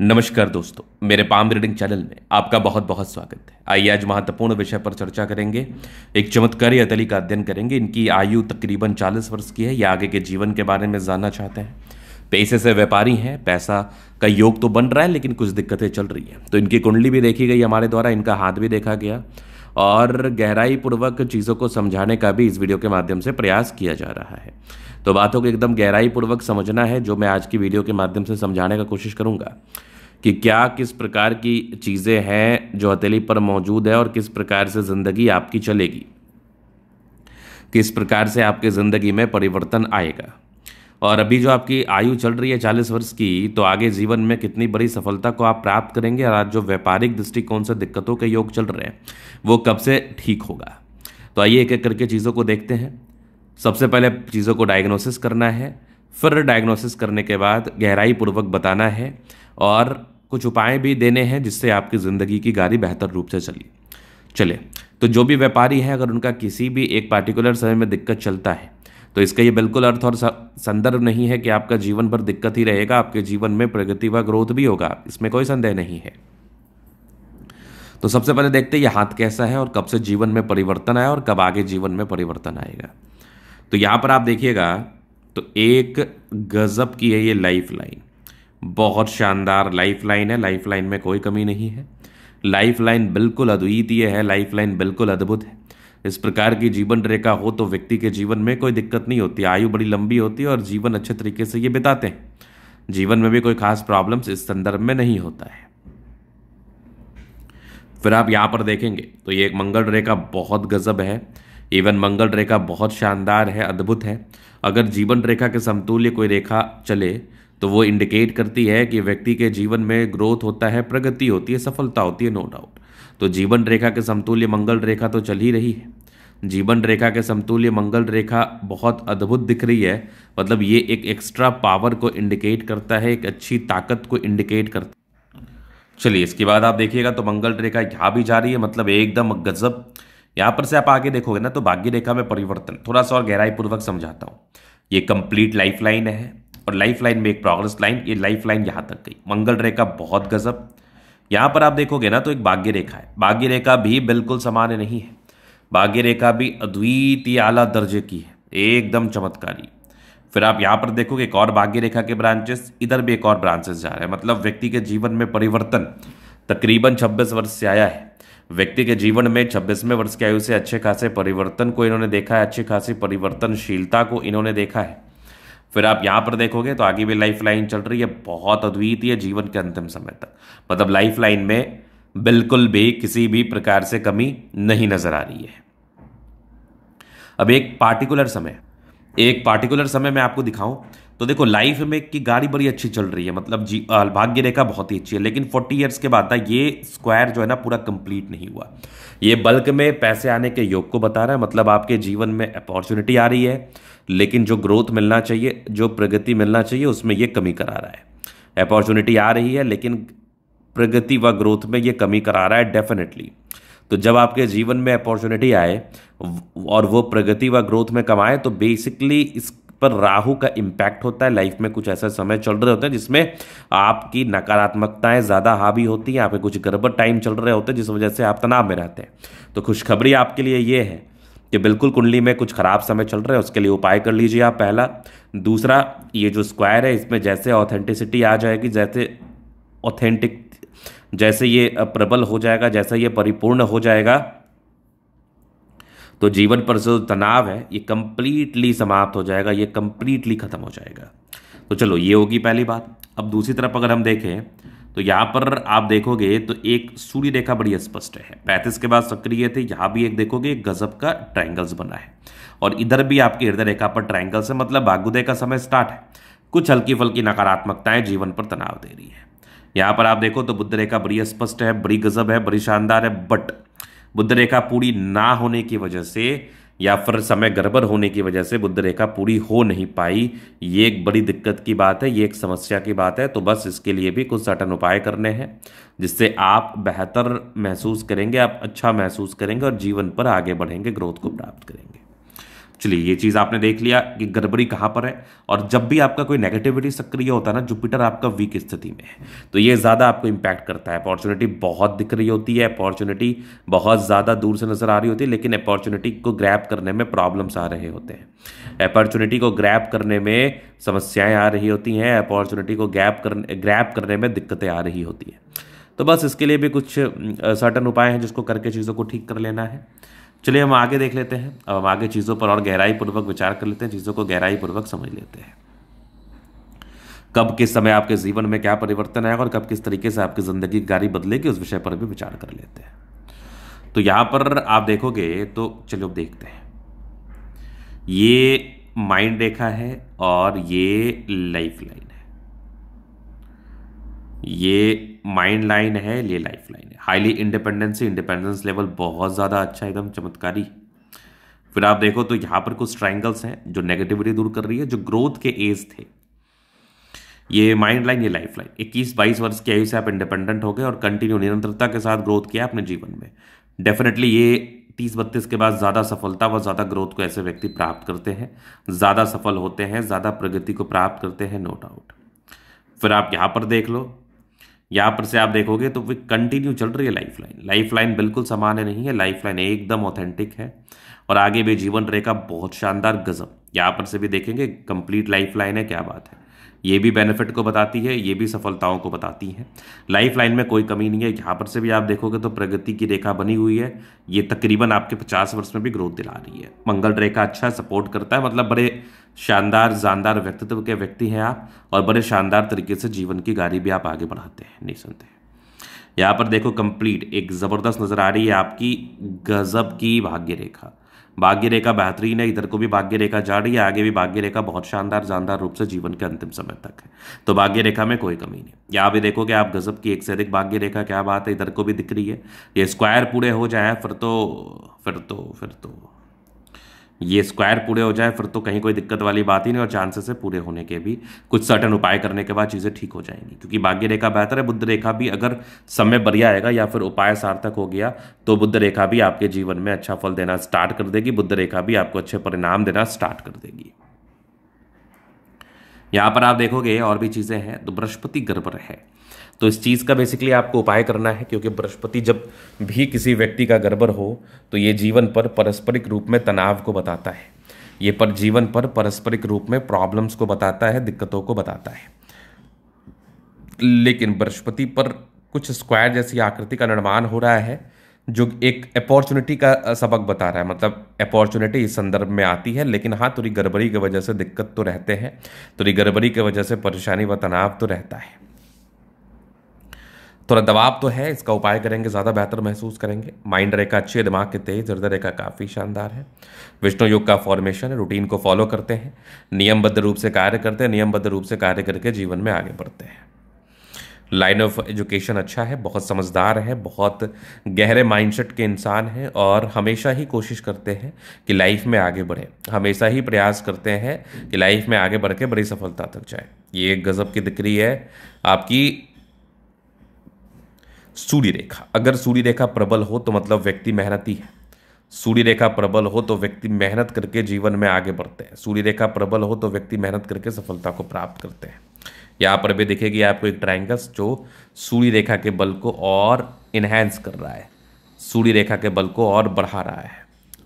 नमस्कार दोस्तों मेरे पाम रीडिंग चैनल में आपका बहुत बहुत स्वागत है आइए आज महत्वपूर्ण विषय पर चर्चा करेंगे एक चमत्कारी अतली का अध्ययन करेंगे इनकी आयु तकरीबन 40 वर्ष की है या आगे के जीवन के बारे में जानना चाहते हैं पैसे से व्यापारी हैं पैसा का योग तो बन रहा है लेकिन कुछ दिक्कतें चल रही हैं तो इनकी कुंडली भी देखी गई हमारे द्वारा इनका हाथ भी देखा गया और गहराई पूर्वक चीज़ों को समझाने का भी इस वीडियो के माध्यम से प्रयास किया जा रहा है तो बातों को एकदम गहराई पूर्वक समझना है जो मैं आज की वीडियो के माध्यम से समझाने का कोशिश करूँगा कि क्या किस प्रकार की चीज़ें हैं जो हथेली पर मौजूद है और किस प्रकार से ज़िंदगी आपकी चलेगी किस प्रकार से आपके ज़िंदगी में परिवर्तन आएगा और अभी जो आपकी आयु चल रही है चालीस वर्ष की तो आगे जीवन में कितनी बड़ी सफलता को आप प्राप्त करेंगे और आज जो व्यापारिक दृष्टिकोण से दिक्कतों के योग चल रहे हैं वो कब से ठीक होगा तो आइए एक एक करके चीज़ों को देखते हैं सबसे पहले चीज़ों को डायग्नोसिस करना है फिर डायग्नोसिस करने के बाद गहराई पूर्वक बताना है और कुछ उपाय भी देने हैं जिससे आपकी ज़िंदगी की गाड़ी बेहतर रूप से चली चले तो जो भी व्यापारी है अगर उनका किसी भी एक पार्टिकुलर समय में दिक्कत चलता है तो इसका ये बिल्कुल अर्थ और संदर्भ नहीं है कि आपका जीवन भर दिक्कत ही रहेगा आपके जीवन में प्रगति व ग्रोथ भी होगा इसमें कोई संदेह नहीं है तो सबसे पहले देखते हैं ये हाथ कैसा है और कब से जीवन में परिवर्तन आया और कब आगे जीवन में परिवर्तन आएगा तो यहाँ पर आप देखिएगा तो एक गज़ब की है ये लाइफ लाइन बहुत शानदार लाइफ लाइन है लाइफ लाइन में कोई कमी नहीं है लाइफ लाइन बिल्कुल अद्वितीय है लाइफ लाइन बिल्कुल अद्भुत है इस प्रकार की जीवन रेखा हो तो व्यक्ति के जीवन में कोई दिक्कत नहीं होती आयु बड़ी लंबी होती है और जीवन अच्छे तरीके से ये बिताते हैं जीवन में भी कोई खास प्रॉब्लम्स इस संदर्भ में नहीं होता है फिर आप यहाँ पर देखेंगे तो ये एक मंगल रेखा बहुत गजब है इवन मंगल रेखा बहुत शानदार है अद्भुत है अगर जीवन रेखा के समतुल्य कोई रेखा चले तो वो इंडिकेट करती है कि व्यक्ति के जीवन में ग्रोथ होता है प्रगति होती है सफलता होती है नो डाउट तो जीवन रेखा के समतुल्य मंगल रेखा तो चल ही रही है जीवन रेखा के समतुल्य मंगल रेखा बहुत अद्भुत दिख रही है मतलब ये एक एक्स्ट्रा पावर को इंडिकेट करता है एक अच्छी ताकत को इंडिकेट करता चलिए इसके बाद आप देखिएगा तो मंगल रेखा यहाँ भी जा रही है मतलब एकदम गजब यहाँ पर से आप आगे देखोगे ना तो भाग्य रेखा में परिवर्तन थोड़ा सा और गहराई पूर्वक समझाता हूँ ये कंप्लीट लाइफ लाइन है और लाइफ लाइन में एक प्रोग्रेस लाइन ये लाइफ लाइन यहाँ तक गई मंगल रेखा बहुत गजब यहाँ पर आप देखोगे ना तो एक भाग्य रेखा है भाग्य रेखा भी बिल्कुल समान नहीं है भाग्य रेखा भी अद्वितीय आला दर्जे की है एकदम चमत्कारी फिर आप यहाँ पर देखोगे एक और भाग्य रेखा के ब्रांचेस इधर भी एक और ब्रांचेस जा रहे हैं मतलब व्यक्ति के जीवन में परिवर्तन तकरीबन 26 वर्ष से आया है व्यक्ति के जीवन में छब्बीसवें वर्ष की आयु से अच्छे खासे परिवर्तन को इन्होंने देखा है अच्छी खासी परिवर्तनशीलता को इन्होंने देखा है फिर आप यहाँ पर देखोगे तो आगे भी लाइफ लाइन चल रही है बहुत अद्वितीय जीवन के अंतिम समय तक मतलब लाइफ लाइन में बिल्कुल भी किसी भी प्रकार से कमी नहीं नज़र आ रही है अब एक पार्टिकुलर समय एक पार्टिकुलर समय मैं आपको दिखाऊं तो देखो लाइफ में की गाड़ी बड़ी अच्छी चल रही है मतलब जी भाग्य रेखा बहुत ही अच्छी है लेकिन फोर्टी ईयर्स के बाद ना ये स्क्वायर जो है ना पूरा कंप्लीट नहीं हुआ ये बल्क में पैसे आने के योग को बता रहा है मतलब आपके जीवन में अपॉर्चुनिटी आ रही है लेकिन जो ग्रोथ मिलना चाहिए जो प्रगति मिलना चाहिए उसमें ये कमी करा रहा है अपॉर्चुनिटी आ रही है लेकिन प्रगति व ग्रोथ में ये कमी करा रहा है डेफिनेटली तो जब आपके जीवन में अपॉर्चुनिटी आए और वो प्रगति व ग्रोथ में कमाए तो बेसिकली इस पर राहु का इम्पैक्ट होता है लाइफ में कुछ ऐसा समय चल रहे होते हैं जिसमें आपकी नकारात्मकताएं ज़्यादा हावी होती हैं आपके कुछ गड़बड़ टाइम चल रहे होते हैं जिस वजह से आप तनाव में रहते हैं तो खुशखबरी आपके लिए ये है कि बिल्कुल कुंडली में कुछ ख़राब समय चल रहा है उसके लिए उपाय कर लीजिए आप पहला दूसरा ये जो स्क्वायर है इसमें जैसे ऑथेंटिसिटी आ जाएगी जैसे ऑथेंटिक जैसे ये प्रबल हो जाएगा जैसे ये परिपूर्ण हो जाएगा तो जीवन पर जो तनाव है ये कंप्लीटली समाप्त हो जाएगा ये कंप्लीटली खत्म हो जाएगा तो चलो ये होगी पहली बात अब दूसरी तरफ अगर हम देखें तो यहाँ पर आप देखोगे तो एक सूर्य रेखा बड़ी स्पष्ट है पैंतीस के बाद सक्रिय थे यहाँ भी एक देखोगे गजब का ट्रायंगल्स बना है और इधर भी आपके हृदय रेखा पर ट्रायंगल्स है मतलब भाग्योदय का समय स्टार्ट है कुछ हल्की फल्की नकारात्मकताएं जीवन पर तनाव दे रही है यहाँ पर आप देखो तो बुद्ध रेखा बड़ी स्पष्ट है बड़ी गजब है बड़ी शानदार है बट बुद्ध रेखा पूरी ना होने की वजह से या फिर समय गड़बड़ होने की वजह से बुद्ध रेखा पूरी हो नहीं पाई ये एक बड़ी दिक्कत की बात है ये एक समस्या की बात है तो बस इसके लिए भी कुछ सटन उपाय करने हैं जिससे आप बेहतर महसूस करेंगे आप अच्छा महसूस करेंगे और जीवन पर आगे बढ़ेंगे ग्रोथ को प्राप्त करेंगे चलिए ये चीज़ आपने देख लिया कि गड़बड़ी कहाँ पर है और जब भी आपका कोई नेगेटिविटी सक्रिय होता है ना जुपिटर आपका वीक स्थिति में है तो ये ज़्यादा आपको इम्पैक्ट करता है अपॉर्चुनिटी बहुत दिख रही होती है अपॉर्चुनिटी बहुत ज़्यादा दूर से नज़र आ रही होती है लेकिन अपॉर्चुनिटी को ग्रैप करने में प्रॉब्लम्स आ रहे होते हैं अपॉर्चुनिटी को ग्रैप करने में समस्याएँ आ रही होती हैं अपॉर्चुनिटी को गैप करने ग्रैप करने में दिक्कतें आ रही होती हैं तो बस इसके लिए भी कुछ सर्टन उपाय हैं जिसको करके चीज़ों को ठीक कर लेना है चलिए हम आगे देख लेते हैं अब हम आगे चीज़ों पर और गहराई पूर्वक विचार कर लेते हैं चीज़ों को गहराई पूर्वक समझ लेते हैं कब किस समय आपके जीवन में क्या परिवर्तन आएगा और कब किस तरीके से आपकी ज़िंदगी गाड़ी बदलेगी उस विषय पर भी विचार कर लेते हैं तो यहां पर आप देखोगे तो चलो देखते हैं ये माइंड रेखा है और ये लाइफ लाइन ये माइंड लाइन है ये लाइफ लाइन है हाईली इंडिपेंडेंसी इंडिपेंडेंस लेवल बहुत ज़्यादा अच्छा एकदम चमत्कारी फिर आप देखो तो यहाँ पर कुछ ट्राइंगल्स हैं जो नेगेटिविटी दूर कर रही है जो ग्रोथ के एज थे ये माइंड लाइन ये लाइफ लाइन इक्कीस बाईस वर्ष की आयु से आप इंडिपेंडेंट हो गए और कंटिन्यू निरंतरता के साथ ग्रोथ किया अपने जीवन में डेफिनेटली ये तीस बत्तीस के बाद ज़्यादा सफलता व ज़्यादा ग्रोथ को ऐसे व्यक्ति प्राप्त करते हैं ज़्यादा सफल होते हैं ज़्यादा प्रगति को प्राप्त करते हैं नो डाउट फिर आप यहाँ पर देख लो यहाँ पर से आप देखोगे तो वे कंटिन्यू चल रही है लाइफ लाइन लाइफ लाइन बिल्कुल सामान्य नहीं है लाइफ लाइन एकदम ऑथेंटिक है और आगे भी जीवन रेखा बहुत शानदार गजब यहाँ पर से भी देखेंगे कंप्लीट लाइफ लाइन है क्या बात है ये भी बेनिफिट को बताती है ये भी सफलताओं को बताती है लाइफ लाइन में कोई कमी नहीं है यहाँ पर से भी आप देखोगे तो प्रगति की रेखा बनी हुई है ये तकरीबन आपके पचास वर्ष में भी ग्रोथ दिला रही है मंगल रेखा अच्छा सपोर्ट करता है मतलब बड़े शानदार जानदार व्यक्तित्व के व्यक्ति हैं आप और बड़े शानदार तरीके से जीवन की गाड़ी भी आप आगे बढ़ाते हैं नहीं सुनते यहाँ पर देखो कंप्लीट एक ज़बरदस्त नज़र आ रही है आपकी गज़ब की भाग्य रेखा भाग्य रेखा बेहतरीन है इधर को भी भाग्य रेखा जा रही है आगे भी भाग्य रेखा बहुत शानदार जानदार रूप से जीवन के अंतिम समय तक है तो भाग्य रेखा में कोई कमी नहीं यहाँ भी देखोगे आप गजब की एक से अधिक भाग्य रेखा क्या बात है इधर को भी दिख रही है ये स्क्वायर पूरे हो जाए फिर तो फिर तो फिर तो ये स्क्वायर पूरे हो जाए फिर तो कहीं कोई दिक्कत वाली बात ही नहीं और चांसेस है पूरे होने के भी कुछ सर्टन उपाय करने के बाद चीज़ें ठीक हो जाएंगी क्योंकि भाग्य रेखा बेहतर है बुद्ध रेखा भी अगर समय बढ़िया आएगा या फिर उपाय सार्थक हो गया तो बुद्ध रेखा भी आपके जीवन में अच्छा फल देना स्टार्ट कर देगी बुद्ध रेखा भी आपको अच्छे परिणाम देना स्टार्ट कर देगी यहाँ पर आप देखोगे और भी चीज़ें हैं तो बृहस्पति गड़बड़ है तो इस चीज़ का बेसिकली आपको उपाय करना है क्योंकि बृहस्पति जब भी किसी व्यक्ति का गड़बड़ हो तो ये जीवन पर पारस्परिक रूप में तनाव को बताता है ये पर जीवन पर पारस्परिक रूप में प्रॉब्लम्स को बताता है दिक्कतों को बताता है लेकिन बृहस्पति पर कुछ स्क्वायर जैसी आकृति का निर्माण हो रहा है जो एक अपॉर्चुनिटी का सबक बता रहा है मतलब अपॉर्चुनिटी इस संदर्भ में आती है लेकिन हाँ थोड़ी गड़बड़ी की वजह से दिक्कत तो रहते हैं थोड़ी गड़बड़ी की वजह से परेशानी व तनाव तो रहता है थोड़ा दबाव तो है इसका उपाय करेंगे ज़्यादा बेहतर महसूस करेंगे माइंड रेखा अच्छी है दिमाग के तेज हृदय रेखा काफ़ी शानदार है विष्णु योग का फॉर्मेशन है रूटीन को फॉलो करते हैं नियमबद्ध रूप से कार्य करते हैं नियमबद्ध रूप से कार्य करके जीवन में आगे बढ़ते हैं लाइन ऑफ एजुकेशन अच्छा है बहुत समझदार है बहुत गहरे माइंडसेट के इंसान हैं और हमेशा ही कोशिश करते हैं कि लाइफ में आगे बढ़ें हमेशा ही प्रयास करते हैं कि लाइफ में आगे बढ़ के बड़ी सफलता तक जाए ये एक गज़ब की दिक्री है आपकी सूर्य रेखा अगर सूर्य रेखा प्रबल हो तो मतलब व्यक्ति मेहनती है सूर्य रेखा प्रबल हो तो व्यक्ति मेहनत करके जीवन में आगे बढ़ते हैं सूर्य रेखा प्रबल हो तो व्यक्ति मेहनत करके सफलता को प्राप्त करते हैं यहाँ पर भी दिखेगी आपको एक ट्राइंगस जो सूर्य रेखा के बल को और इन्हेंस कर रहा है सूर्य रेखा के बल को और बढ़ा रहा है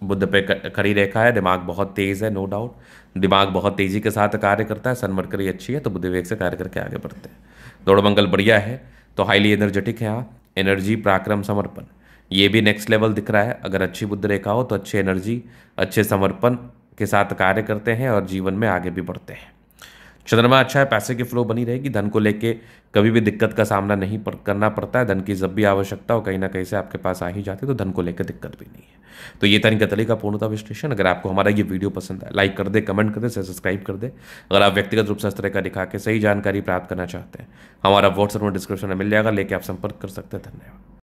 बुद्ध पे खड़ी रेखा है दिमाग बहुत तेज़ है नो डाउट दिमाग बहुत तेज़ी के साथ कार्य करता है सनमरकरी अच्छी है तो बुद्ध विवेक से कार्य करके आगे बढ़ते हैं दौड़ मंगल बढ़िया है तो हाईली एनर्जेटिक है आप एनर्जी पराक्रम समर्पण ये भी नेक्स्ट लेवल दिख रहा है अगर अच्छी बुद्ध रेखा हो तो अच्छी एनर्जी अच्छे समर्पण के साथ कार्य करते हैं और जीवन में आगे भी बढ़ते हैं चंद्रमा अच्छा है पैसे की फ्लो बनी रहेगी धन को लेके कभी भी दिक्कत का सामना नहीं पर, करना पड़ता है धन की जब भी आवश्यकता हो कहीं ना कहीं से आपके पास आ ही जाती है तो धन को लेकर दिक्कत भी नहीं है तो ये था इनका का पूर्णता विश्लेषण अगर आपको हमारा ये वीडियो पसंद है लाइक कर दे कमेंट कर दे सब्सक्राइब कर दे अगर आप व्यक्तिगत रूप से इस तरह का दिखा के सही जानकारी प्राप्त करना चाहते हैं हमारा व्हाट्सएप में डिस्क्रिप्शन में मिल जाएगा लेके आप संपर्क कर सकते हैं धन्यवाद